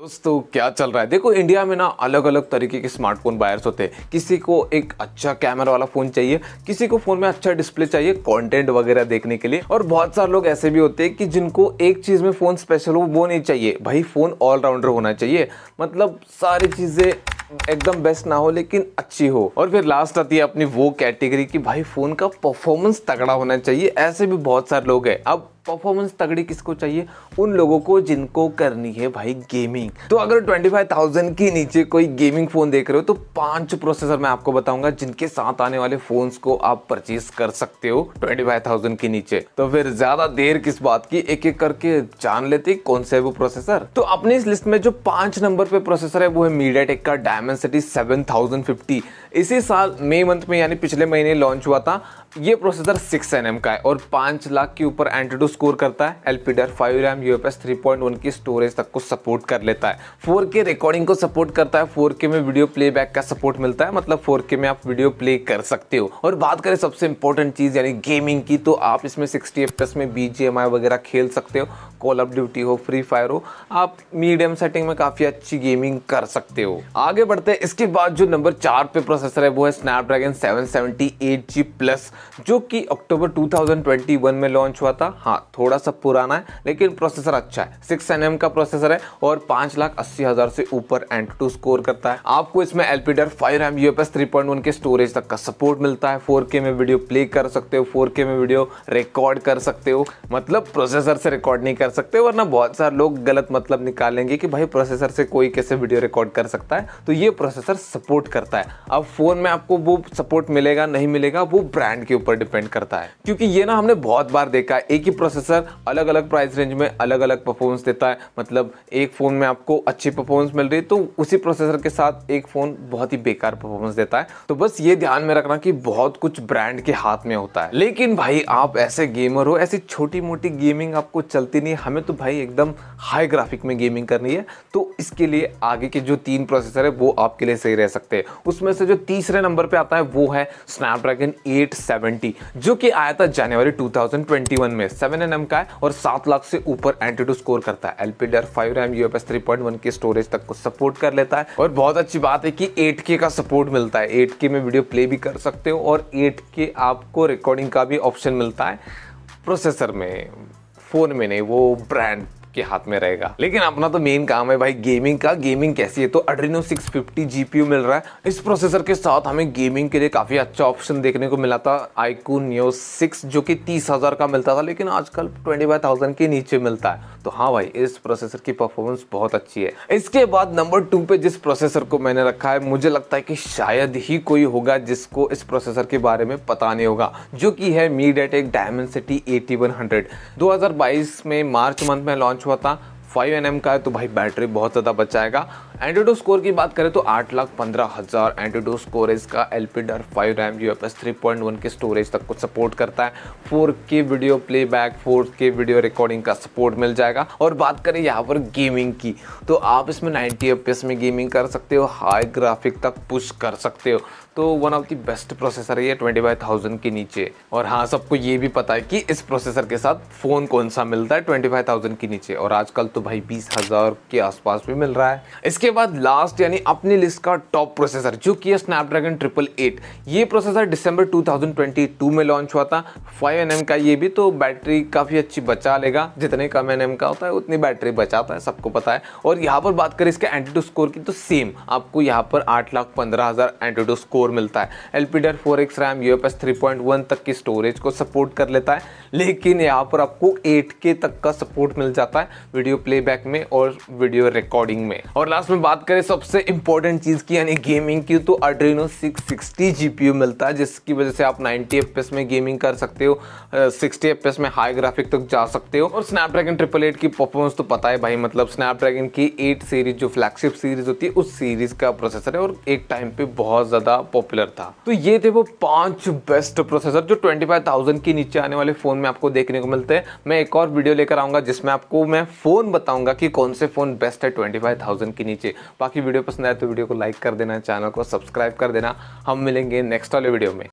दोस्तों क्या चल रहा है देखो इंडिया में ना अलग अलग तरीके के स्मार्टफोन बायर्स होते हैं किसी को एक अच्छा कैमरा वाला फ़ोन चाहिए किसी को फ़ोन में अच्छा डिस्प्ले चाहिए कंटेंट वगैरह देखने के लिए और बहुत सारे लोग ऐसे भी होते हैं कि जिनको एक चीज़ में फ़ोन स्पेशल हो वो नहीं चाहिए भाई फ़ोन ऑलराउंडर होना चाहिए मतलब सारी चीज़ें एकदम बेस्ट ना हो लेकिन अच्छी हो और फिर लास्ट आती है अपनी वो कैटेगरी की भाई फ़ोन का परफॉर्मेंस तगड़ा होना चाहिए ऐसे भी बहुत सारे लोग हैं अब परफॉर्मेंस तगड़ी किसको चाहिए उन लोगों को जिनको करनी है भाई गेमिंग तो अगर 25,000 के नीचे कोई गेमिंग फ़ोन देख रहे हो तो पांच प्रोसेसर मैं आपको बताऊंगा जिनके साथ आने वाले फ़ोन्स को आप परचेज कर सकते हो 25,000 के नीचे तो फिर ज़्यादा देर किस बात की एक एक करके जान लेते कौन से है वो प्रोसेसर तो अपने इस लिस्ट में जो पांच नंबर पे प्रोसेसर है वो है मीडिया टेक का डायमंड सिटी सेवन इसी साल मई मंथ में यानी पिछले महीने लॉन्च हुआ था ये प्रोसेसर 6 एन का है और 5 लाख के ऊपर एंटीडो स्कोर करता है L P DDR five RAM U F S three point की स्टोरेज तक को सपोर्ट कर लेता है 4K रिकॉर्डिंग को सपोर्ट करता है 4K में वीडियो प्लेबैक का सपोर्ट मिलता है मतलब 4K में आप वीडियो प्ले कर सकते हो और बात करें सबसे इंपॉर्टेंट चीज़ यानी गेमिंग की तो आप इसमें सिक्सटी एफ में बी जी एम आई वगैरह खेल सकते हो कॉल ऑफ ड्यूटी हो फ्री फायर हो आप मीडियम सेटिंग में काफ़ी अच्छी गेमिंग कर सकते हो आगे बढ़ते हैं इसके बाद जो नंबर चार पे प्रोसेसर है वो है Snapdragon seven seventy eight G plus जो कि अक्टूबर 2021 में लॉन्च हुआ था हाँ थोड़ा सा पुराना है लेकिन प्रोसेसर अच्छा है सिक्स एन का प्रोसेसर है और पाँच लाख अस्सी हज़ार से ऊपर एंड टू स्कोर करता है आपको इसमें L P DDR five M U three point one के स्टोरेज तक का सपोर्ट मिलता है फोर के में वीडियो प्ले कर सकते हो फोर के में वीडियो रिकॉर्ड कर सकते हो मतलब प्रोसेसर से रिकॉर्ड नहीं कर सकते वरना बहुत सारे लोग गलत मतलब निकालेंगे कि भाई प्रोसेसर से कोई कैसे वीडियो रिकॉर्ड कर सकता है तो ये प्रोसेसर सपोर्ट करता है अब फ़ोन में आपको वो सपोर्ट मिलेगा नहीं मिलेगा वो ब्रांड के ऊपर डिपेंड करता है क्योंकि ये ना हमने बहुत बार देखा है एक ही प्रोसेसर अलग अलग प्राइस रेंज में अलग अलग परफॉर्मेंस देता है मतलब एक फ़ोन में आपको अच्छी परफॉर्मेंस मिल रही है तो उसी प्रोसेसर के साथ एक फ़ोन बहुत ही बेकार परफॉर्मेंस देता है तो बस ये ध्यान में रखना कि बहुत कुछ ब्रांड के हाथ में होता है लेकिन भाई आप ऐसे गेमर हो ऐसी छोटी मोटी गेमिंग आपको चलती नहीं हमें तो भाई एकदम हाई ग्राफिक में गेमिंग करनी है तो इसके लिए आगे के जो तीन प्रोसेसर है वो आपके लिए सही रह सकते हैं उसमें से जो तीसरे नंबर पर आता है वो है स्नैपड्रैगन एट 70 जो कि आया था जनवरी 2021 में 7 एन का है और 7 लाख से ऊपर एंटीटू स्कोर करता है L P DDR five RAM U three point one की स्टोरेज तक को सपोर्ट कर लेता है और बहुत अच्छी बात है कि 8K का सपोर्ट मिलता है 8K में वीडियो प्ले भी कर सकते हो और 8K आपको रिकॉर्डिंग का भी ऑप्शन मिलता है प्रोसेसर में फ़ोन में नहीं वो ब्रांड आपके हाथ में रहेगा लेकिन अपना तो मेन काम है भाई गेमिंग का गेमिंग कैसी है तो अड्रीनो सिक्स फिफ्टी मिल रहा है इस प्रोसेसर के साथ हमें गेमिंग के लिए काफी अच्छा ऑप्शन देखने को मिला था आईकू नियो सिक्स जो की तीस का मिलता था लेकिन आजकल ट्वेंटी के नीचे मिलता है तो हाँ भाई इस प्रोसेसर की परफॉर्मेंस बहुत अच्छी है इसके बाद नंबर टू पे जिस प्रोसेसर को मैंने रखा है मुझे लगता है कि शायद ही कोई होगा जिसको इस प्रोसेसर के बारे में पता नहीं होगा जो कि है सिटी मीडियाटेक डायमेंसिटी 8100 2022 में मार्च मंथ में लॉन्च हुआ था फाइव एन का है तो भाई बैटरी बहुत ज़्यादा बचाएगा एंटीडो स्कोर की बात करें तो आठ लाख पंद्रह हज़ार एंटीडो स्कोर इसका L P DDR five RAM U F S three point one के स्टोरेज तक को सपोर्ट करता है four K video playback four K video recording का सपोर्ट मिल जाएगा और बात करें यहाँ पर गेमिंग की तो आप इसमें नाइन्टी एफ एस में गेमिंग कर सकते हो हाई ग्राफिक तक पुश कर सकते हो तो one of the best processor है ये ट्वेंटी फाइव थाउजेंड के नीचे और हाँ सबको ये भी पता है कि इस प्रोसेसर के साथ फ़ोन कौन सा मिलता है ट्वेंटी फाइव थाउजेंड के नीचे और आजकल तो भाई बीस हज़ार के आसपास भी मिल रहा है इसके उसके बाद लास्ट यानी अपनी लिस्ट का टॉप प्रोसेसर जो कि है स्नैपड्रैगन ट्रिपल एट ये प्रोसेसर दिसंबर 2022 में लॉन्च हुआ था फाइव एन का ये भी तो बैटरी काफ़ी अच्छी बचा लेगा जितने कम एन का होता है उतनी बैटरी बचाता है सबको पता है और यहाँ पर बात करें इसके एंटीटू स्कोर की तो सेम आपको यहाँ पर आठ लाख पंद्रह हज़ार एंटीटू स्कोर मिलता है L P DDR four X RAM U F S three point one तक की स्टोरेज को सपोर्ट कर लेता है लेकिन यहाँ पर आपको एट के तक का सपोर्ट मिल जाता है वीडियो प्लेबैक में और वीडियो रिकॉर्डिंग में और लास्ट इसमें बात करें सबसे इंपॉर्टेंट चीज़ की यानी गेमिंग की तो अड्रीनो 660 जीपीयू मिलता है जिसकी वजह से आप 90 एफपीएस में गेमिंग कर सकते हो 60 एफपीएस में हाई ग्राफिक तक तो जा सकते हो और स्नैपड्रैगन ट्रिपल एट की परफॉर्मेंस तो पता है भाई मतलब स्नैपड्रैगन की एट सीरीज जो फ्लैगशिप सीरीज होती है उस सीरीज का प्रोसेसर है और एक टाइम पे बहुत ज़्यादा पॉपुलर था तो ये थे वो पाँच बेस्ट प्रोसेसर जो ट्वेंटी के नीचे आने वाले फ़ोन में आपको देखने को मिलते हैं मैं एक और वीडियो लेकर आऊँगा जिसमें आपको मैं फ़ोन बताऊँगा कि कौन से फ़ोन बेस्ट है ट्वेंटी के नीचे नीचे बाकी वीडियो पसंद आए तो वीडियो को लाइक कर देना चैनल को सब्सक्राइब कर देना हम मिलेंगे नेक्स्ट वाले वीडियो में